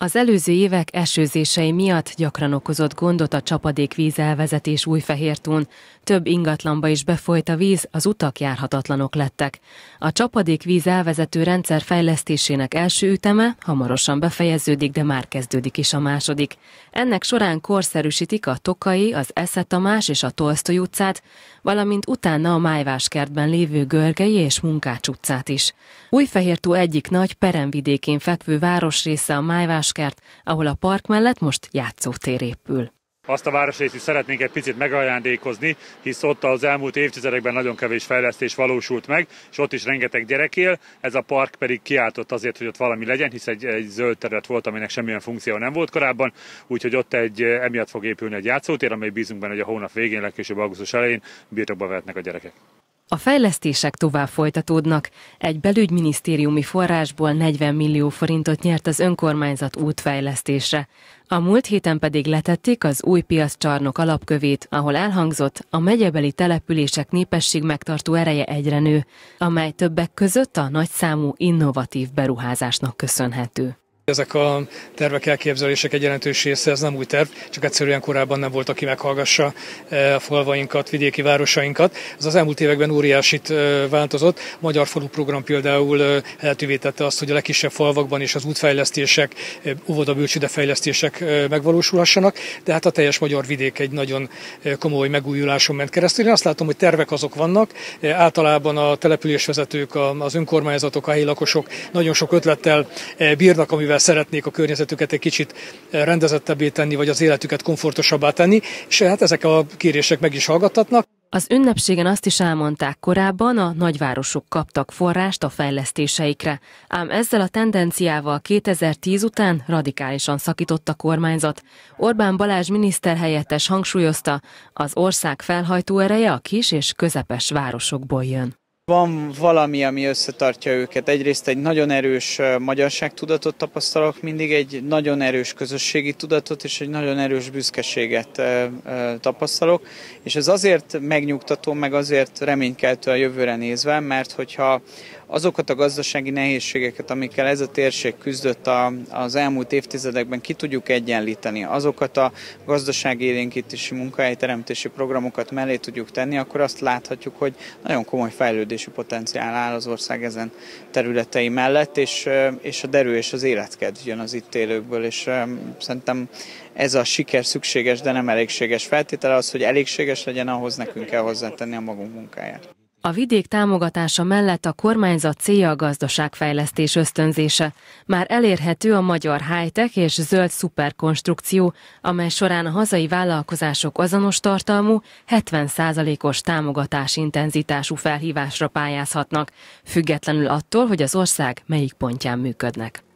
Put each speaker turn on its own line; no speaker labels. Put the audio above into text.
Az előző évek esőzései miatt gyakran okozott gondot a csapadékvíz elvezetés Újfehértún. Több ingatlanba is befolyt a víz, az utak járhatatlanok lettek. A csapadékvíz elvezető rendszer fejlesztésének első üteme hamarosan befejeződik, de már kezdődik is a második. Ennek során korszerűsítik a Tokai, az Esze és a Tolstoj utcát, valamint utána a Májvás kertben lévő Görgei és Munkács utcát is. Újfehértú egyik nagy peremvidékén fekvő városrésze a Májvás Vadáskert, ahol a park mellett most játszótér épül.
Azt a városrészt is szeretnénk egy picit megajándékozni, hisz ott az elmúlt évtizedekben nagyon kevés fejlesztés valósult meg, és ott is rengeteg gyerek él, ez a park pedig kiáltott azért, hogy ott valami legyen, hisz egy, egy zöld terület volt, aminek semmilyen funkció nem volt korábban, úgyhogy ott egy emiatt fog épülni egy játszótér, amely bízunk benne, hogy a hónap végén, legkésőbb augusztus elején birtokba vehetnek a gyerekek.
A fejlesztések tovább folytatódnak, egy belügyminisztériumi forrásból 40 millió forintot nyert az önkormányzat útfejlesztésre. A múlt héten pedig letették az új piaccsarnok alapkövét, ahol elhangzott, a megyebeli települések népesség megtartó ereje egyre nő, amely többek között a nagyszámú innovatív beruházásnak köszönhető.
Ezek a tervek, elképzelések egy jelentős része, ez nem új terv, csak egyszerűen korábban nem volt, aki meghallgassa eh, a falvainkat, vidéki városainkat. Ez az elmúlt években óriásit eh, változott. A Magyar Falu Program például eh, lehetővé tette azt, hogy a legkisebb falvakban is az útfejlesztések, óvodabölcsőde fejlesztések megvalósulhassanak, de hát a teljes magyar vidék egy nagyon komoly megújuláson ment keresztül. Én azt látom, hogy tervek azok vannak. Általában a településvezetők, az önkormányzatok, a helyi lakosok nagyon sok ötlettel bírnak, amivel amivel szeretnék a környezetüket egy kicsit eh, rendezettebbé tenni, vagy az életüket komfortosabbá tenni, és eh, hát ezek a kérések meg is hallgattatnak.
Az ünnepségen azt is elmondták korábban, a nagyvárosok kaptak forrást a fejlesztéseikre, ám ezzel a tendenciával 2010 után radikálisan szakított a kormányzat. Orbán Balázs miniszterhelyettes hangsúlyozta, az ország felhajtó ereje a kis és közepes városokból jön.
Van valami, ami összetartja őket. Egyrészt egy nagyon erős magyarságtudatot tapasztalok mindig, egy nagyon erős közösségi tudatot és egy nagyon erős büszkeséget tapasztalok. És ez azért megnyugtató, meg azért reménykeltő a jövőre nézve, mert hogyha azokat a gazdasági nehézségeket, amikkel ez a térség küzdött a, az elmúlt évtizedekben, ki tudjuk egyenlíteni, azokat a gazdasági érénkítési munkahelyteremtési programokat mellé tudjuk tenni, akkor azt láthatjuk, hogy nagyon komoly fejlődési potenciál áll az ország ezen területei mellett, és, és a derő és az életkedv jön az itt élőkből, és szerintem ez a siker szükséges, de nem elégséges feltétele az, hogy elégséges legyen ahhoz nekünk kell hozzátenni a magunk munkáját.
A vidék támogatása mellett a kormányzat célja a gazdaságfejlesztés ösztönzése. Már elérhető a magyar high-tech és zöld szuperkonstrukció, amely során a hazai vállalkozások azonos tartalmú, 70%-os támogatás intenzitású felhívásra pályázhatnak, függetlenül attól, hogy az ország melyik pontján működnek.